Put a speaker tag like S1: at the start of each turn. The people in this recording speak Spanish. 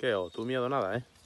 S1: ¿Qué? ¿O oh, tu miedo nada, eh?